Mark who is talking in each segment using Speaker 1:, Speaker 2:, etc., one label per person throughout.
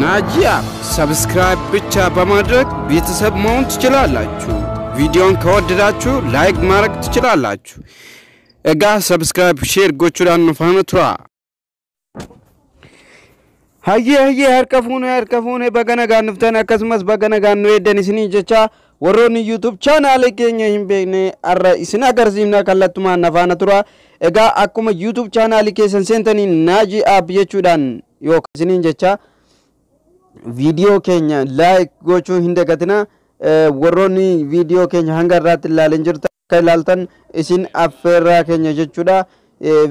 Speaker 1: ናጂያ ሰብስክራይብ ብቻ በማድረግ ቤተሰብ መሆን ትችላላችሁ። ቪዲዮን ከወደዳችሁ ላይክ ማድረግ ትችላላችሁ። እጋ ሰብስክራይብ ሼር ጎቹዳን ፋኑትራ ሀይ ሀይ ያርቀፉን ያርቀፉን በገነ ጋንፍተን አከስመስ በገነ ጋኑ የደንስኒ ጀቻ ወሮን ዩቱብ ቻናል ገኘ ሂምቤነ አረ ስነ ገርዚምና ከለቱማ ነፋነ እጋ አኩመ ዩቱብ ቻናል ኬ ናጂ አብ ዮክ ስኒን ጀቻ viidiyoo keenya laayik gochuun hin dagatina warroonni viidiyoo keenya hanga irraatti ilaalan jirta akka ilaaltan isin affeerraa keenya jechuudha.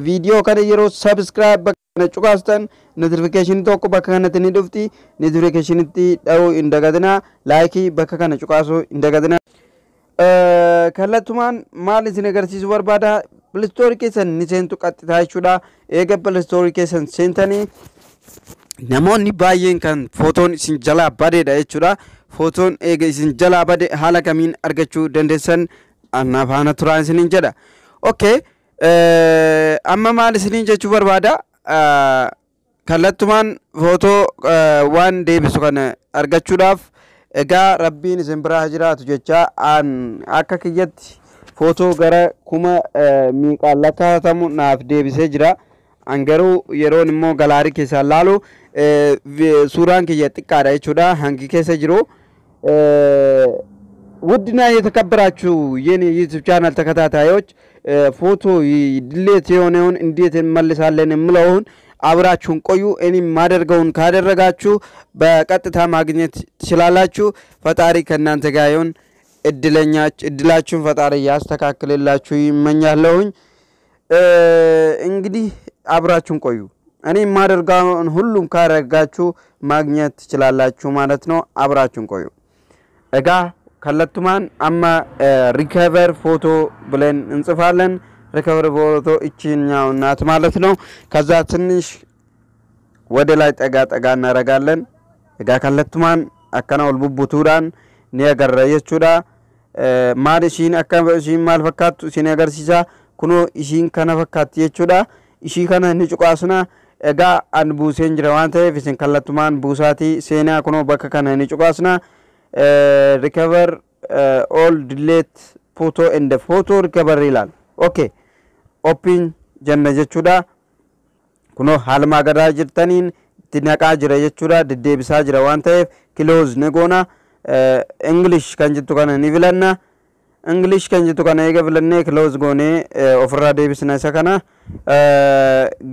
Speaker 1: Viidiyoo kana yeroo sabiskiraayib bakka kana cuqaastan notifikashinii tokko bakka kanatti ni dhufti notifikashinitti dha'uu hin dagatina laayikii bakka kana cuqaasuu hin dagatina. Kallattumaan maal isin agarsiisu barbaada? Pilistoorii keessan ni seentu qaxxitaa jechuudha. Eega pilistoorii keessan seentanii namoonni baay'een kan footoon isin jalaa badeedha jechuudha footoon eega isin jalaa bade haala kamiin argachuu dandeessan annafaana turaan isiniin jedha ok eh, amma maal isiniin jechuu barbaada eh, kallattumaan footoo eh, waan deebisu kan argachuudhaaf egaa rabbiin isin biraa jiraatu jecha akka kiyyatti footoo gara kuma miiqaan lakkaatamu naaf deebisee jira. Hangaruu yeroon immoo galaarii keessaan laalu e, suuraan kiyya xiqqaadha jechuudha. Hangi keessa jiru ውድና የተከበራችሁ ይህን ዩቱብ ቻናል ተከታታዮች ፎቶ ድሌት የሆነውን እንዴት እንመልሳለን የምለውን አብራችሁን ቆዩ። እኔ ማደርገውን ካደረጋችሁ በቀጥታ ማግኘት ትችላላችሁ። ፈጣሪ ከእናንተ ጋር ይሁን። እድለኛች እድላችሁን ፈጣሪ ያስተካክልላችሁ ይመኛለሁኝ። እንግዲህ አብራችሁን ቆዩ። እኔ የማደርገውን ሁሉም ካረጋችሁ ማግኘት ትችላላችሁ ማለት ነው። አብራችሁን ቆዩ። እጋ ከለቱማን አማ ሪከቨር ፎቶ ብለን እንጽፋለን። ሪከቨር ፎቶ እችኛው ናት ማለት ነው። ከዛ ትንሽ ወደ ላይ ጠጋ ጠጋ እናረጋለን። እጋ ከለቱማን አከና ወልቡቡቱዳን ኒያገረየቹዳ የቹዳ ማሪሽን አካ እሺን ማልፈካቱ ሲነገር አገርሲሳ ኩኖ እሺን ከነፈካት የቹዳ ishii kana inni cuqaasna egaa an buuseen jira waan ta'eef isin kallattumaan buusaatii seenaa kunoo bakka kana inni cuqaasna recover all delete photo and the photo recovery ilaala okay oppiin janna jechuudha kunoo haalmaa gadaa jirtaniin itti naqaa jira jechuudha deddeebisaa jira waan ta'eef kiloos ni goona ingilish kan jettu kana ni filanna English kan jettu kana eega filannee close goonee ofirraa deebisna isa kana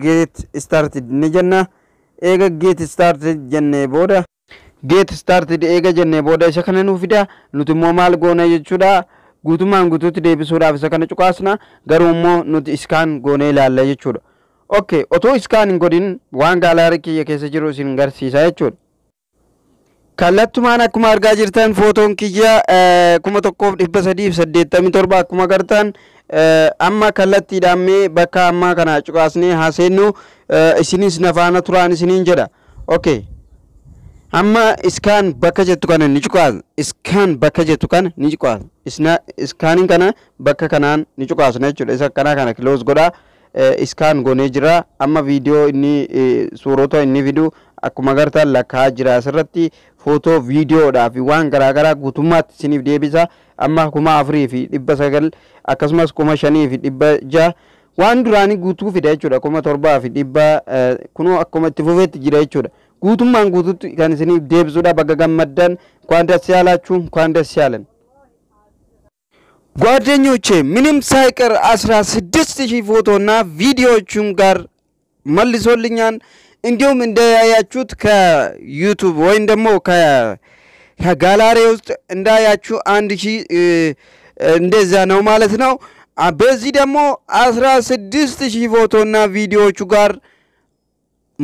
Speaker 1: get started ni jenna eega get started jennee booda get started eega jennee booda isa kana nuu fida nuti immoo maal goona jechuudha guutumaan guutuutti deebisuudhaaf isa kana cuqaasna garuu immoo nuti iskaan goonee ilaalla jechuudha. Okay, otoo iskaan hin godhin waan gaalaa kiyya keessa jiru isin garsiisa jechuudha. Kallattumaan akkuma argaa jirtan footoon kiyya kuma tokkoof dhibba sadiif saddeettamii torba akkuma agartan amma kallattiidhaan mee bakka ammaa kana cuqaasnee haaseennu isinis nafaana turaan isiniin jedha. Okay. Amma iskaan bakka jettu kana ni cuqaasna. Iskaan bakka jettu kana ni cuqaasna. Iskaaniin kana bakka kanaan ni cuqaasna jechuudha. Isa akkanaa kana kiloos godhaa. Iskaan goonee jira. Amma viidiyoo inni suurota inni fiduu. akkuma gartaan lakkaa jira asirratti footoo viidiyoodhaa fi waan garaagaraa guutummaatti isiniif deebisa amma kuma afurii fi dhibba sagal akkasumas kuma shanii fi dhibba ja'a waan duraanii guutuu fida jechuudha kuma torbaa fi dhibba eh, kunoo akkuma itti fufeetti jira jechuudha guutummaan guutuutti kan isiniif deebisuudha bakka gammaddan እንኳን ደስ ያላችሁ እንኳን ደስ ያለን። ጓደኞቼ ምንም ሳይቀር አስራ ስድስት ሺህ ፎቶና ቪዲዮዎቹም ጋር መልሶልኛል። እንዲሁም እንዳያችሁት ከዩቱብ ወይም ደግሞ ከጋላሪ ውስጥ እንዳያችሁ አንድ ሺ እንደዛ ነው ማለት ነው። በዚህ ደግሞ አስራ ስድስት ሺህ ፎቶና ቪዲዮዎቹ ጋር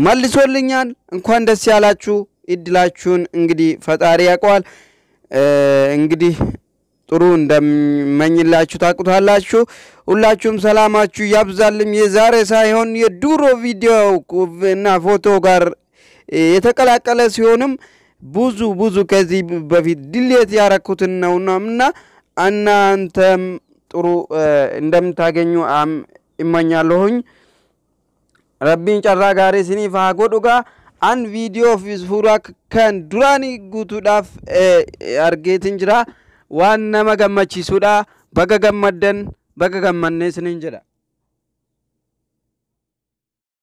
Speaker 1: መልሶልኛል። እንኳን ደስ ያላችሁ። እድላችሁን እንግዲህ ፈጣሪ ያውቀዋል። እንግዲህ ጥሩ እንደመኝላችሁ ታቁታላችሁ። ሁላችሁም ሰላማችሁ ያብዛልም። የዛሬ ሳይሆን የድሮ ቪዲዮ እና ፎቶ ጋር የተቀላቀለ ሲሆንም ብዙ ብዙ ከዚህ በፊት ድሌት ያረኩትን ነው እና እናንተም ጥሩ እንደምታገኙ አም ይመኛለሁኝ። ረቢን ጨራ ጋሪ ሲኒፋ ጋ አንድ ቪዲዮ ሱራ ከን ዱራኒ ጉቱዳፍ አርጌትን ጅራ waan nama gammachiisuudha baga gammaddan baga gammannees nin jedha